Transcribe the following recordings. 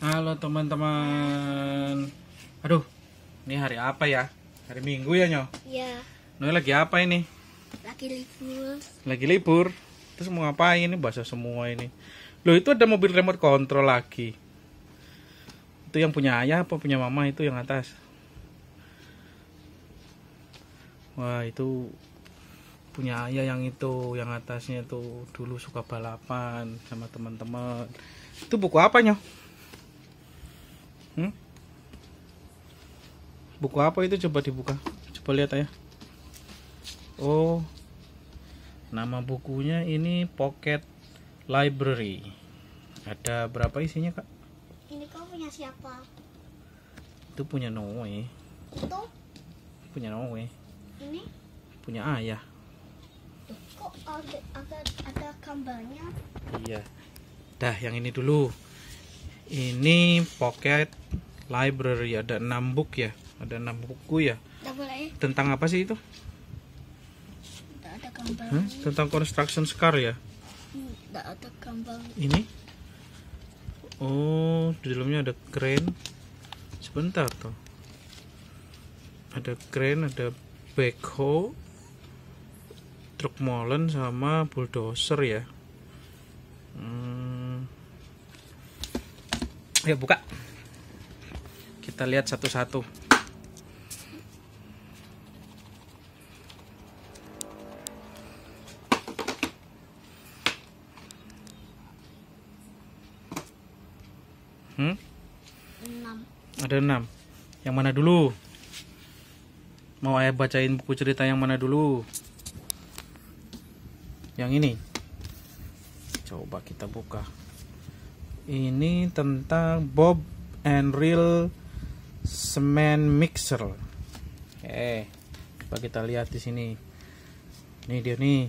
Halo teman-teman. Aduh, ini hari apa ya? Hari Minggu ya, Nyo? Iya. Nyo lagi apa ini? Lagi libur. Lagi libur. Terus mau ngapain ini bahasa semua ini? Loh, itu ada mobil remote control lagi. Itu yang punya ayah apa punya mama itu yang atas? Wah, itu punya ayah yang itu yang atasnya itu dulu suka balapan sama teman-teman. Itu buku apa, Nyo? buku apa itu coba dibuka coba lihat ya oh nama bukunya ini pocket library ada berapa isinya kak ini kau punya siapa itu punya Noe itu punya Noe ini punya ayah kok ada, ada, ada gambarnya iya dah yang ini dulu ini pocket library ada 6 book ya ada enam buku ya tentang apa sih itu ada gambar tentang construction scar ya ada gambar ini oh di dalamnya ada crane sebentar toh ada crane ada backhoe truk molen sama bulldozer ya hmm. ya buka kita lihat satu-satu Hmm? Enam. Ada enam. Yang mana dulu? Mau ayah bacain buku cerita yang mana dulu? Yang ini. Coba kita buka. Ini tentang Bob and Real Semen Mixer. Eh, coba kita lihat di sini. Ini dia nih.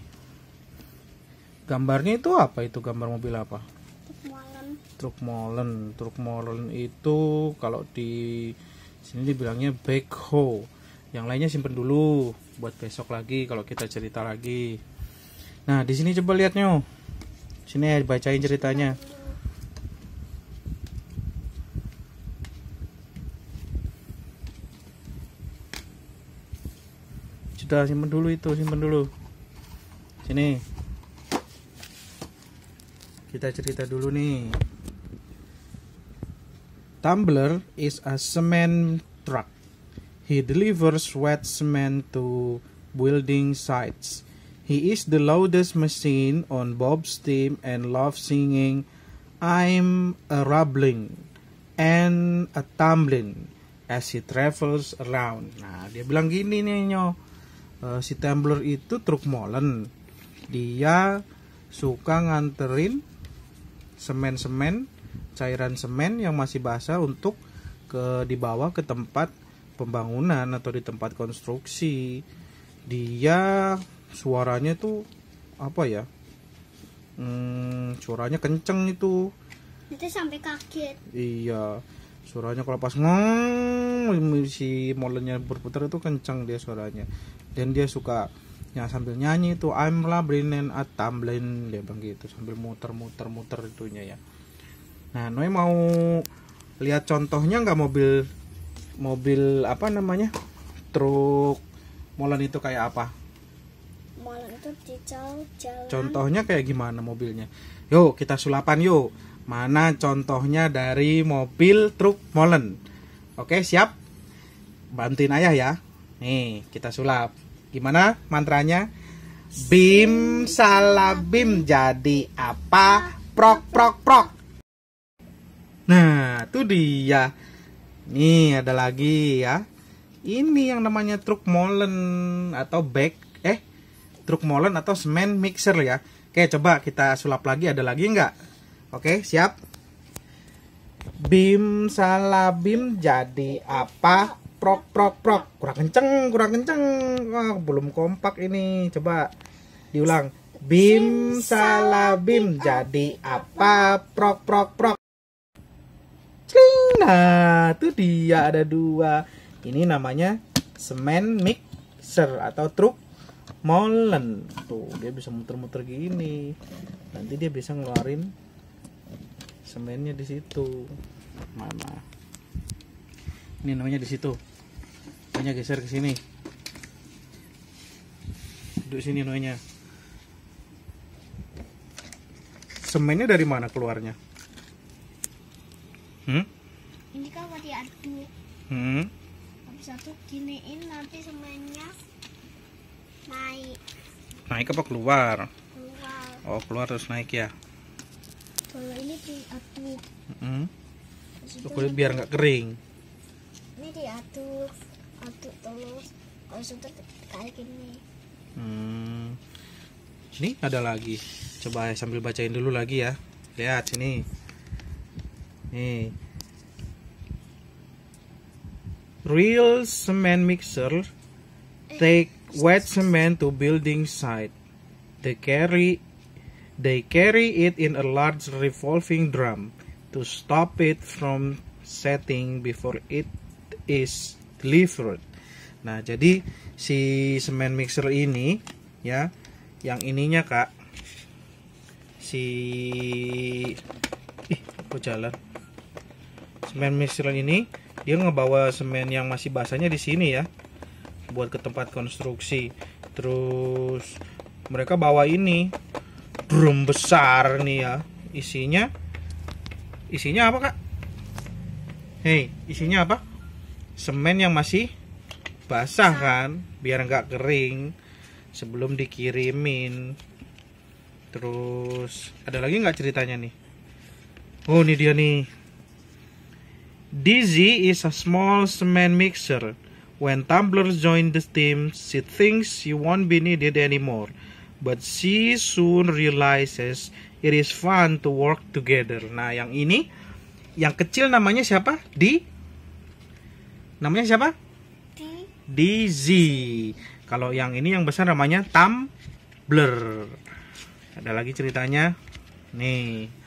Gambarnya itu apa itu gambar mobil apa? truk molen truk molen itu kalau di sini dibilangnya backhoe yang lainnya simpen dulu buat besok lagi kalau kita cerita lagi nah di sini coba lihat sini ya bacain ceritanya sudah simpen dulu itu simpen dulu sini kita cerita dulu nih Tumbler is a cement truck. He delivers wet cement to building sites. He is the loudest machine on Bob's team and loves singing I'm a rubbling and a tumbling as he travels around. Nah, dia bilang gini nih nyo, uh, si Tumbler itu truk molen. Dia suka nganterin semen-semen cairan semen yang masih basah untuk ke dibawa ke tempat pembangunan atau di tempat konstruksi dia suaranya tuh apa ya hmm, suaranya kenceng itu itu sampai kaget iya suaranya kalau pas ngong si molennya berputar itu kenceng dia suaranya dan dia suka ya sambil nyanyi itu I'm labrinen at tumbling dia bilang gitu sambil muter-muter muter itunya ya Nah, Noe mau lihat contohnya nggak mobil mobil apa namanya truk molen itu kayak apa? Molen itu di jalan. Contohnya kayak gimana mobilnya? Yuk kita sulapan yuk. Mana contohnya dari mobil truk molen? Oke siap? Bantuin ayah ya. Nih kita sulap. Gimana mantranya? Bim salabim jadi apa? Prok prok prok. Nah, itu dia. Nih, ada lagi ya. Ini yang namanya truk molen atau back eh truk molen atau semen mixer ya. Oke, coba kita sulap lagi ada lagi enggak? Oke, siap. Bim salah bim jadi apa? Prok prok prok. Kurang kenceng, kurang kenceng. Wah, belum kompak ini. Coba diulang. Bim salah bim jadi apa? Prok prok prok. Nah, itu dia ada dua. Ini namanya semen mixer atau truk molen. Tuh, dia bisa muter-muter gini. Nanti dia bisa ngeluarin semennya di situ. Mana? Ini namanya di situ. Namanya geser ke sini. Duduk sini namanya. Semennya dari mana keluarnya? Hmm? diaduk hmm. habis satu giniin nanti semuanya naik naik apa keluar keluar oh keluar terus naik ya kalau ini diaduk hmm. Kulit biar nggak kering ini diaduk aduk terus kalau sudah kayak gini hmm. ini ada lagi coba sambil bacain dulu lagi ya lihat sini nih real cement mixer take wet cement to building site. They carry they carry it in a large revolving drum to stop it from setting before it is delivered. Nah, jadi si semen mixer ini ya, yang ininya Kak si ih, aku jalan. Semen mixer ini dia ngebawa semen yang masih basahnya di sini ya buat ke tempat konstruksi terus mereka bawa ini drum besar nih ya isinya isinya apa kak hei isinya apa semen yang masih basah kan biar nggak kering sebelum dikirimin terus ada lagi nggak ceritanya nih oh ini dia nih Dizzy is a small cement mixer. When tumblers join the team, she thinks she won't be needed anymore, but she soon realizes it is fun to work together. Nah, yang ini, yang kecil namanya siapa? D? Namanya siapa? Di. Dizzy. Kalau yang ini yang besar namanya Tumbler. Ada lagi ceritanya. Nih.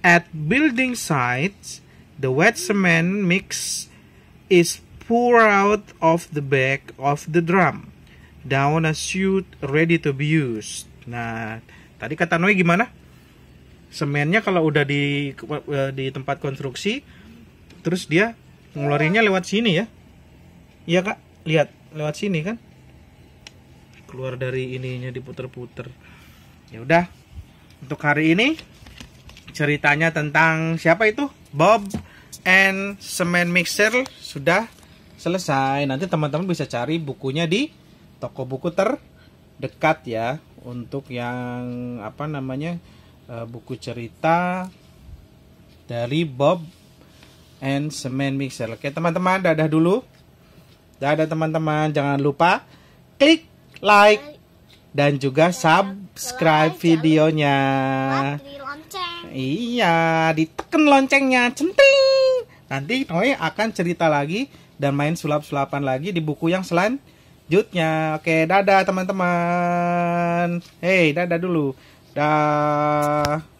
At building sites, the wet cement mix is poured out of the back of the drum down a chute ready to be used. Nah, tadi kata Noe gimana? Semennya kalau udah di eh, di tempat konstruksi terus dia ngeluarinnya lewat sini ya. Iya, Kak. Lihat, lewat sini kan. Keluar dari ininya diputer-puter. Ya udah. Untuk hari ini ceritanya tentang siapa itu Bob and Semen Mixer sudah selesai. Nanti teman-teman bisa cari bukunya di toko buku terdekat ya untuk yang apa namanya e, buku cerita dari Bob and Semen Mixer. Oke teman-teman dadah dulu. Dadah teman-teman jangan lupa klik like dan juga subscribe videonya. Iya, diteken loncengnya, centing. Nanti Noe akan cerita lagi dan main sulap-sulapan lagi di buku yang selanjutnya. Oke, dadah teman-teman. Hei, dadah dulu. Dah.